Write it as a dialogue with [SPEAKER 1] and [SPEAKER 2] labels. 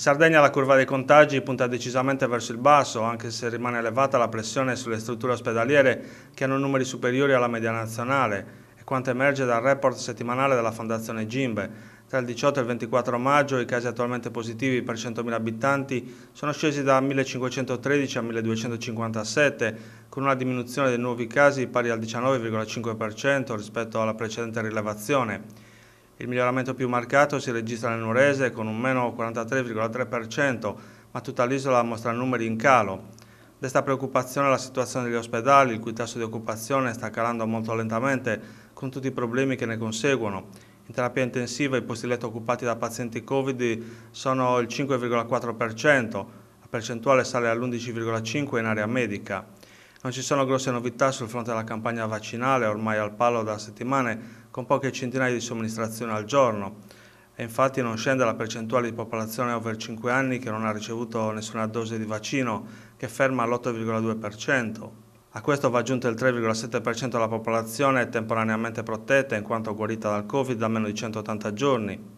[SPEAKER 1] In Sardegna la curva dei contagi punta decisamente verso il basso, anche se rimane elevata la pressione sulle strutture ospedaliere che hanno numeri superiori alla media nazionale, e quanto emerge dal report settimanale della Fondazione Gimbe. Tra il 18 e il 24 maggio i casi attualmente positivi per 100.000 abitanti sono scesi da 1.513 a 1.257, con una diminuzione dei nuovi casi pari al 19,5% rispetto alla precedente rilevazione. Il miglioramento più marcato si registra nel Nurese con un meno 43,3%, ma tutta l'isola mostra numeri in calo. Desta preoccupazione la situazione degli ospedali, il cui tasso di occupazione sta calando molto lentamente, con tutti i problemi che ne conseguono. In terapia intensiva i posti letto occupati da pazienti Covid sono il 5,4%, la percentuale sale all'11,5% in area medica. Non ci sono grosse novità sul fronte della campagna vaccinale, ormai al palo da settimane, con poche centinaia di somministrazioni al giorno e infatti non scende la percentuale di popolazione over 5 anni che non ha ricevuto nessuna dose di vaccino, che ferma all'8,2%. A questo va aggiunto il 3,7% della popolazione temporaneamente protetta in quanto guarita dal Covid da meno di 180 giorni.